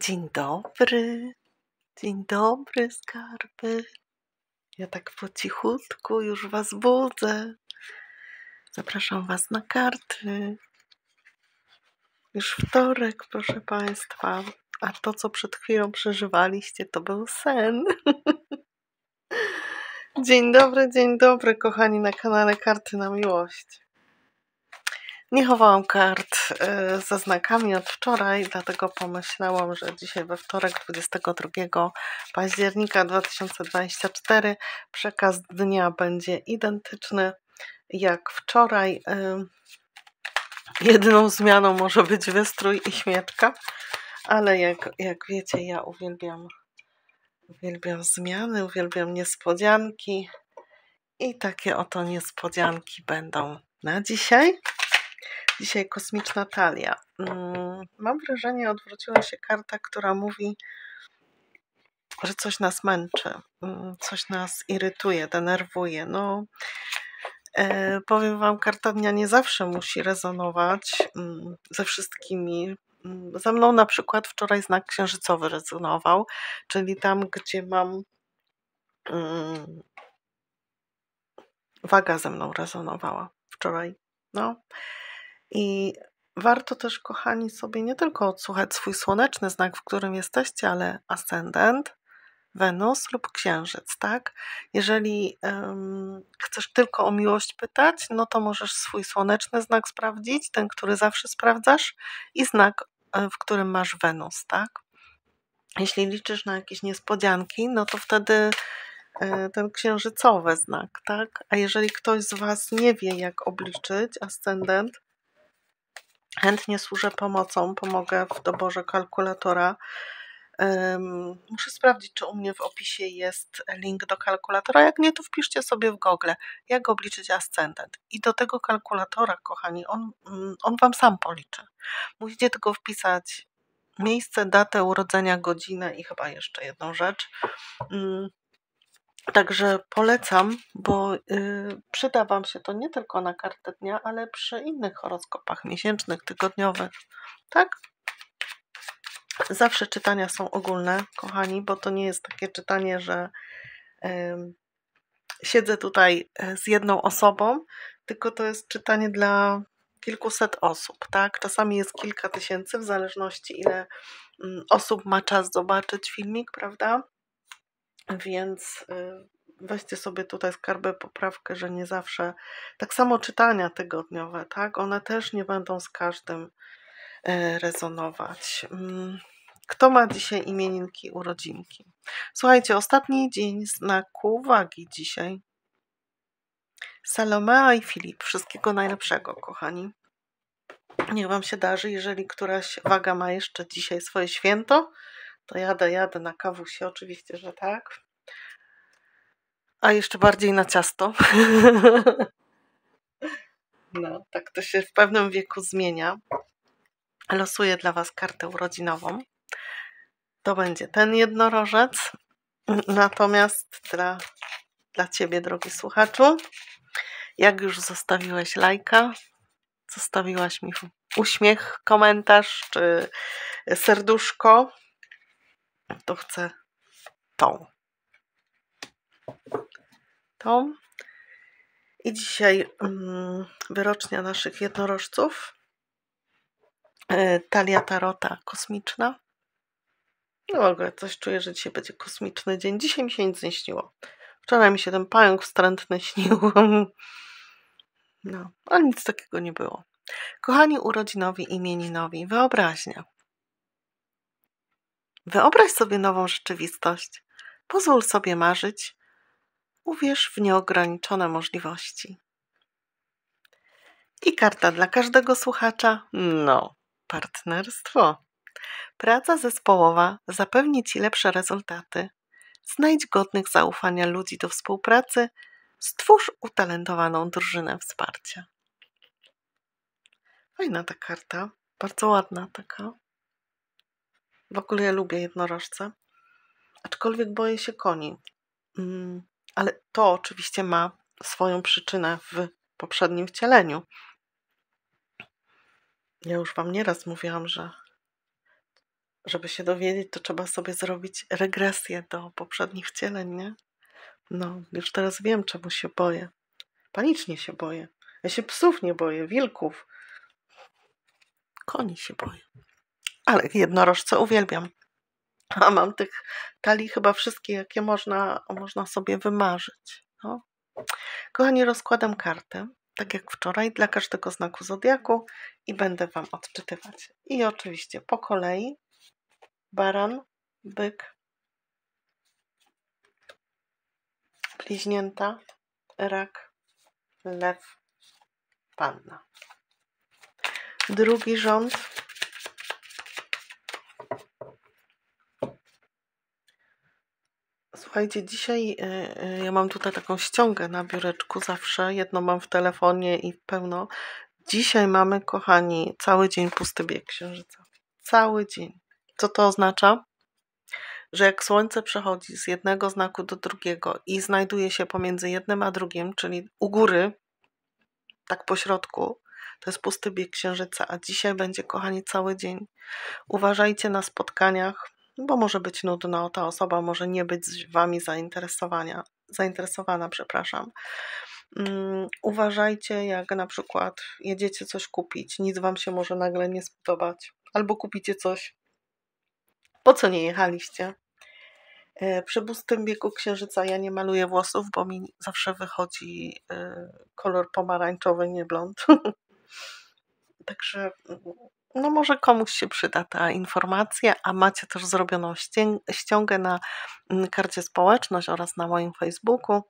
Dzień dobry, dzień dobry, skarby. Ja tak po cichutku już Was budzę. Zapraszam Was na karty. Już wtorek, proszę Państwa. A to, co przed chwilą przeżywaliście, to był sen. dzień dobry, dzień dobry, kochani, na kanale Karty na Miłość. Nie chowałam kart y, ze znakami od wczoraj, dlatego pomyślałam, że dzisiaj we wtorek 22 października 2024 przekaz dnia będzie identyczny jak wczoraj. Y, jedyną zmianą może być wystrój i śmieczka, ale jak, jak wiecie, ja uwielbiam, uwielbiam zmiany, uwielbiam niespodzianki i takie oto niespodzianki będą na dzisiaj. Dzisiaj kosmiczna talia. Mm, mam wrażenie, odwróciła się karta, która mówi, że coś nas męczy, mm, coś nas irytuje, denerwuje. No, e, powiem Wam, karta dnia nie zawsze musi rezonować mm, ze wszystkimi. Ze mną na przykład wczoraj znak księżycowy rezonował, czyli tam, gdzie mam waga ze mną rezonowała wczoraj. No, i warto też, kochani, sobie nie tylko odsłuchać swój słoneczny znak, w którym jesteście, ale ascendent, Wenus lub Księżyc, tak? Jeżeli um, chcesz tylko o miłość pytać, no to możesz swój słoneczny znak sprawdzić, ten, który zawsze sprawdzasz, i znak, e, w którym masz Wenus, tak? Jeśli liczysz na jakieś niespodzianki, no to wtedy e, ten księżycowy znak, tak? A jeżeli ktoś z Was nie wie, jak obliczyć ascendent, Chętnie służę pomocą, pomogę w doborze kalkulatora. muszę sprawdzić, czy u mnie w opisie jest link do kalkulatora. Jak nie, to wpiszcie sobie w Google, jak obliczyć ascendent. I do tego kalkulatora, kochani, on, mm, on Wam sam policzy. Musicie tylko wpisać miejsce, datę urodzenia, godzinę i chyba jeszcze jedną rzecz. Mm, Także polecam, bo yy, przyda Wam się to nie tylko na kartę dnia, ale przy innych horoskopach miesięcznych, tygodniowych. Tak? Zawsze czytania są ogólne, kochani, bo to nie jest takie czytanie, że yy, siedzę tutaj e, z jedną osobą, tylko to jest czytanie dla kilkuset osób, tak? Czasami jest kilka tysięcy, w zależności ile mm, osób ma czas zobaczyć filmik, prawda? Więc y, weźcie sobie tutaj skarbę poprawkę, że nie zawsze. Tak samo czytania tygodniowe, tak? One też nie będą z każdym e, rezonować. Mm, kto ma dzisiaj imieninki, urodzinki? Słuchajcie, ostatni dzień znaku wagi dzisiaj. Salomea i Filip. Wszystkiego najlepszego, kochani. Niech Wam się darzy, jeżeli któraś waga ma jeszcze dzisiaj swoje święto. To jadę, jadę na kawusie, oczywiście, że tak. A jeszcze bardziej na ciasto. No, tak to się w pewnym wieku zmienia. Losuję dla Was kartę urodzinową. To będzie ten jednorożec. Natomiast dla, dla Ciebie, drogi słuchaczu, jak już zostawiłeś lajka, zostawiłaś mi uśmiech, komentarz czy serduszko, to chcę tą. Tą. I dzisiaj mm, wyrocznia naszych jednorożców. E, talia Tarota kosmiczna. No w ogóle coś czuję, że dzisiaj będzie kosmiczny dzień. Dzisiaj mi się nic nie śniło. Wczoraj mi się ten pająk wstrętny śnił. No, ale nic takiego nie było. Kochani urodzinowi, imieninowi, wyobraźnia. Wyobraź sobie nową rzeczywistość. Pozwól sobie marzyć. Uwierz w nieograniczone możliwości. I karta dla każdego słuchacza. No, partnerstwo. Praca zespołowa zapewni Ci lepsze rezultaty. Znajdź godnych zaufania ludzi do współpracy. Stwórz utalentowaną drużynę wsparcia. Fajna ta karta, bardzo ładna taka. W ogóle ja lubię jednorożce, aczkolwiek boję się koni. Mm, ale to oczywiście ma swoją przyczynę w poprzednim wcieleniu. Ja już Wam nieraz mówiłam, że żeby się dowiedzieć, to trzeba sobie zrobić regresję do poprzednich wcieleń, nie? No, już teraz wiem, czemu się boję. Panicznie się boję. Ja się psów nie boję, wilków. Koni się boję ale jednorożce uwielbiam. A mam tych talii chyba wszystkie, jakie można, można sobie wymarzyć. No. Kochani, rozkładam kartę, tak jak wczoraj, dla każdego znaku zodiaku i będę Wam odczytywać. I oczywiście po kolei baran, byk, bliźnięta, rak, lew, panna. Drugi rząd Słuchajcie, dzisiaj y, y, ja mam tutaj taką ściągę na biureczku zawsze. Jedno mam w telefonie i pełno. Dzisiaj mamy, kochani, cały dzień pusty bieg księżyca. Cały dzień. Co to oznacza? Że jak słońce przechodzi z jednego znaku do drugiego i znajduje się pomiędzy jednym a drugim, czyli u góry, tak po środku, to jest pusty bieg księżyca, a dzisiaj będzie, kochani, cały dzień. Uważajcie na spotkaniach bo może być nudno, ta osoba może nie być z wami zainteresowania, zainteresowana, przepraszam. Mm, uważajcie, jak na przykład jedziecie coś kupić, nic wam się może nagle nie spodobać, albo kupicie coś, po co nie jechaliście. E, przy pustym biegu księżyca ja nie maluję włosów, bo mi zawsze wychodzi e, kolor pomarańczowy, nie blond. Także mm, no może komuś się przyda ta informacja, a macie też zrobioną ściągę na mm, karcie społeczność oraz na moim Facebooku,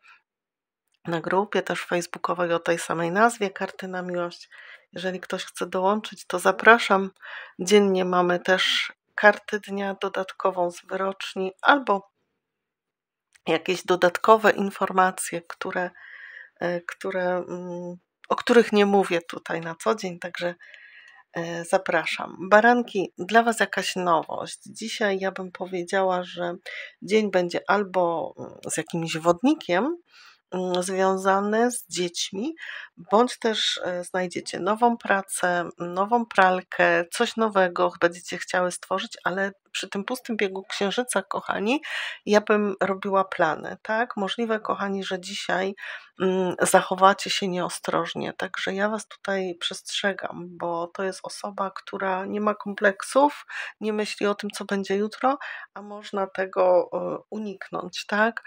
na grupie też facebookowej o tej samej nazwie Karty na Miłość. Jeżeli ktoś chce dołączyć, to zapraszam. Dziennie mamy też karty dnia dodatkową z wyroczni albo jakieś dodatkowe informacje, które, e, które, mm, o których nie mówię tutaj na co dzień, także E, zapraszam. Baranki, dla Was jakaś nowość. Dzisiaj ja bym powiedziała, że dzień będzie albo mm, z jakimś wodnikiem mm, związany z dziećmi, bądź też e, znajdziecie nową pracę, nową pralkę, coś nowego będziecie chciały stworzyć, ale przy tym pustym biegu księżyca, kochani, ja bym robiła plany, tak? Możliwe, kochani, że dzisiaj mm, zachowacie się nieostrożnie. Także ja Was tutaj przestrzegam, bo to jest osoba, która nie ma kompleksów, nie myśli o tym, co będzie jutro, a można tego e, uniknąć, tak?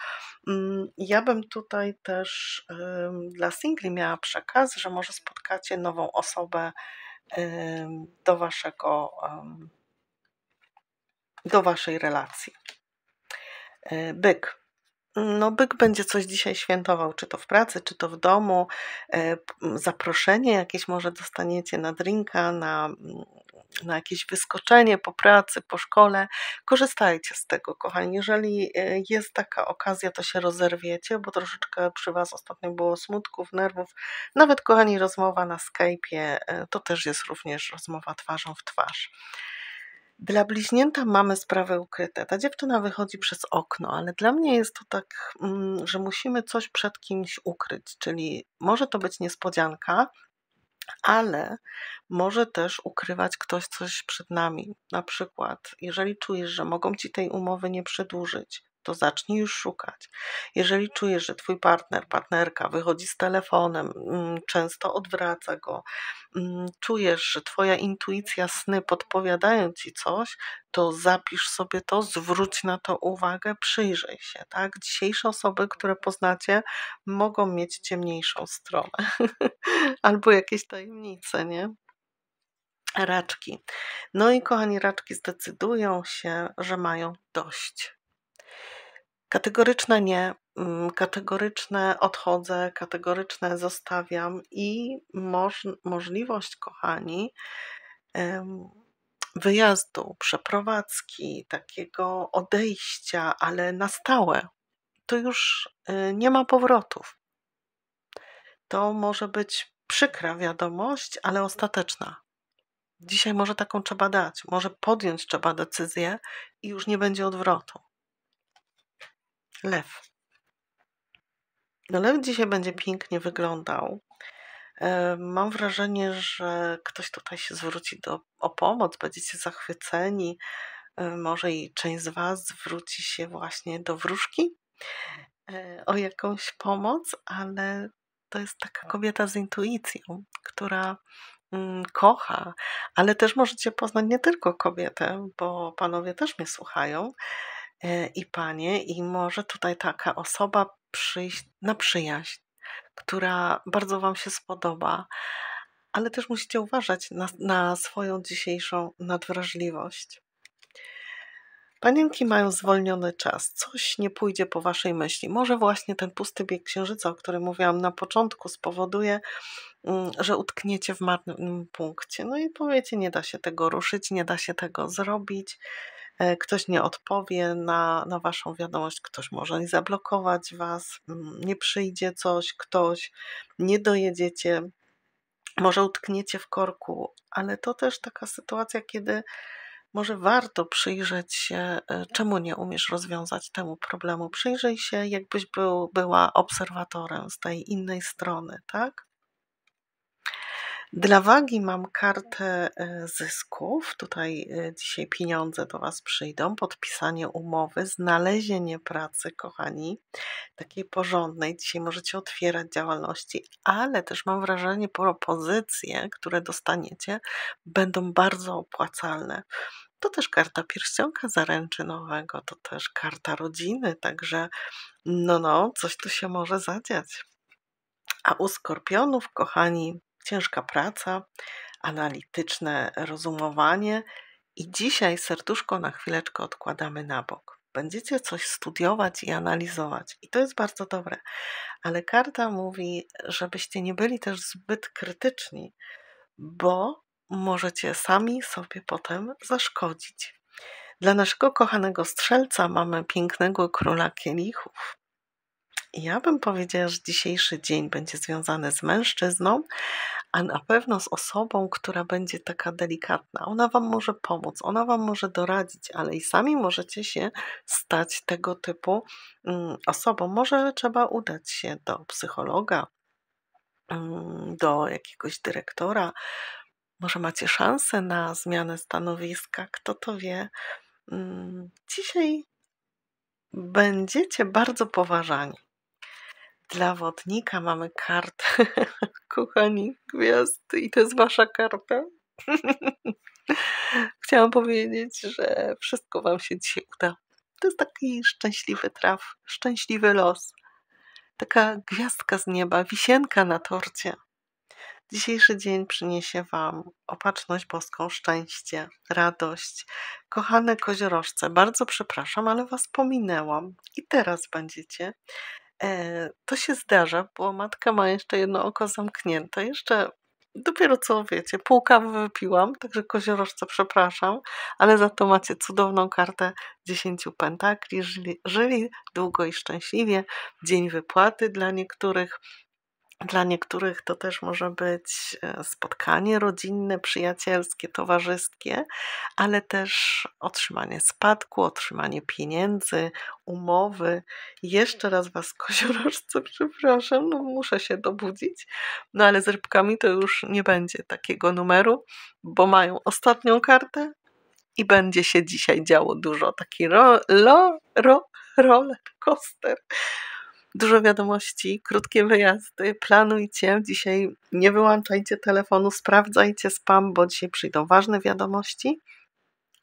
Mm, ja bym tutaj też dla singli miała przekaz, że może spotkacie nową osobę do Waszego do waszej relacji. E, byk. No, byk będzie coś dzisiaj świętował, czy to w pracy, czy to w domu. E, zaproszenie jakieś może dostaniecie na drinka, na, mm, na jakieś wyskoczenie po pracy, po szkole. Korzystajcie z tego, kochani. Jeżeli e, jest taka okazja, to się rozerwiecie, bo troszeczkę przy Was ostatnio było smutków, nerwów. Nawet, kochani, rozmowa na Skype'ie to też jest również rozmowa twarzą w twarz. Dla bliźnięta mamy sprawę ukryte. Ta dziewczyna wychodzi przez okno, ale dla mnie jest to tak, mm, że musimy coś przed kimś ukryć, czyli może to być niespodzianka, ale może też ukrywać ktoś coś przed nami. Na przykład, jeżeli czujesz, że mogą ci tej umowy nie przedłużyć, to zacznij już szukać. Jeżeli czujesz, że twój partner, partnerka wychodzi z telefonem, mm, często odwraca go, mm, czujesz, że twoja intuicja sny podpowiadają ci coś, to zapisz sobie to, zwróć na to uwagę, przyjrzyj się, tak? Dzisiejsze osoby, które poznacie, mogą mieć ciemniejszą stronę albo jakieś tajemnice, nie? Raczki. No i kochani, raczki zdecydują się, że mają dość Kategoryczne nie. Mm, kategoryczne odchodzę, kategoryczne zostawiam i moż, możliwość, kochani, wyjazdu, przeprowadzki, takiego odejścia, ale na stałe, to już y, nie ma powrotów. To może być przykra wiadomość, ale ostateczna. Dzisiaj może taką trzeba dać, może podjąć trzeba decyzję i już nie będzie odwrotu lew. No lew dzisiaj będzie pięknie wyglądał. E, mam wrażenie, że ktoś tutaj się zwróci do, o pomoc, będziecie zachwyceni. E, może i część z Was zwróci się właśnie do wróżki e, o jakąś pomoc, ale to jest taka kobieta z intuicją, która mm, kocha, ale też możecie poznać nie tylko kobietę, bo panowie też mnie słuchają. E, i panie, i może tutaj taka osoba przyjść na przyjaźń, która bardzo Wam się spodoba, ale też musicie uważać na, na swoją dzisiejszą nadwrażliwość. Panienki mają zwolniony czas, coś nie pójdzie po waszej myśli. Może właśnie ten pusty bieg księżyca, o którym mówiłam na początku, spowoduje, mm, że utkniecie w marnym punkcie. No i powiecie, nie da się tego ruszyć, nie da się tego zrobić. E, ktoś nie odpowie na, na Waszą wiadomość, ktoś może nie zablokować Was, mm, nie przyjdzie coś, ktoś, nie dojedziecie, może utkniecie w korku, ale to też taka sytuacja, kiedy może warto przyjrzeć się, e, czemu nie umiesz rozwiązać temu problemu. Przyjrzyj się, jakbyś był, była obserwatorem z tej innej strony, tak? Dla wagi mam kartę e, zysków. Tutaj e, dzisiaj pieniądze do Was przyjdą. Podpisanie umowy, znalezienie pracy, kochani, takiej porządnej. Dzisiaj możecie otwierać działalności, ale też mam wrażenie, propozycje, które dostaniecie, będą bardzo opłacalne. To też karta pierścionka zaręczynowego, to też karta rodziny, także no, no, coś tu się może zadziać. A u skorpionów, kochani, ciężka praca, analityczne rozumowanie i dzisiaj serduszko na chwileczkę odkładamy na bok. Będziecie coś studiować i analizować, i to jest bardzo dobre, ale karta mówi, żebyście nie byli też zbyt krytyczni, bo możecie sami sobie potem zaszkodzić. Dla naszego kochanego strzelca mamy pięknego króla kielichów, ja bym powiedziała, że dzisiejszy dzień będzie związany z mężczyzną, a na pewno z osobą, która będzie taka delikatna. Ona Wam może pomóc, ona Wam może doradzić, ale i sami możecie się stać tego typu mm, osobą. Może trzeba udać się do psychologa, mm, do jakiegoś dyrektora. Może macie szansę na zmianę stanowiska, kto to wie. Mm, dzisiaj będziecie bardzo poważani. Dla wodnika mamy kartę. Kochani, gwiazdy, i to jest wasza karta. Chciałam powiedzieć, że wszystko wam się dzisiaj uda. To jest taki szczęśliwy traf, szczęśliwy los. Taka gwiazdka z nieba, wisienka na torcie. Dzisiejszy dzień przyniesie Wam opatrzność boską, szczęście, radość. Kochane koziorożce, bardzo przepraszam, ale Was pominęłam i teraz będziecie E, to się zdarza, bo matka ma jeszcze jedno oko zamknięte. Jeszcze dopiero co wiecie, pół kawy wypiłam, także koziorożce przepraszam, ale za to macie cudowną kartę 10 pentakli. Żyli, żyli długo i szczęśliwie. Dzień wypłaty dla niektórych dla niektórych to też może być e, spotkanie rodzinne, przyjacielskie, towarzyskie, ale też otrzymanie spadku, otrzymanie pieniędzy, umowy. Jeszcze raz Was, koziorożce, przepraszam, no muszę się dobudzić. No ale z rybkami to już nie będzie takiego numeru, bo mają ostatnią kartę i będzie się dzisiaj działo dużo. Taki ro, ro ro, roller coaster dużo wiadomości, krótkie wyjazdy, planujcie. Dzisiaj nie wyłączajcie telefonu, sprawdzajcie spam, bo dzisiaj przyjdą ważne wiadomości.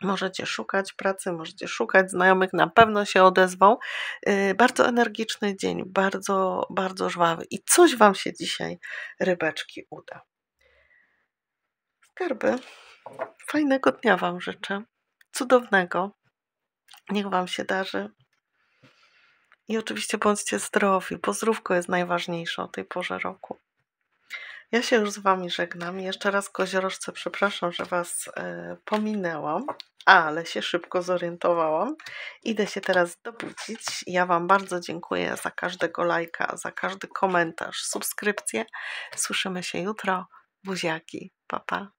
Możecie szukać pracy, możecie szukać znajomych, na pewno się odezwą. Y, bardzo energiczny dzień, bardzo, bardzo żwawy i coś Wam się dzisiaj, rybeczki, uda. Skarby, fajnego dnia Wam życzę, cudownego. Niech Wam się darzy. I oczywiście bądźcie zdrowi, bo jest najważniejsze o tej porze roku. Ja się już z Wami żegnam. Jeszcze raz koziorożce przepraszam, że Was e, pominęłam, ale się szybko zorientowałam. Idę się teraz dobudzić. Ja Wam bardzo dziękuję za każdego lajka, za każdy komentarz, subskrypcję. Słyszymy się jutro. Buziaki. Pa, pa.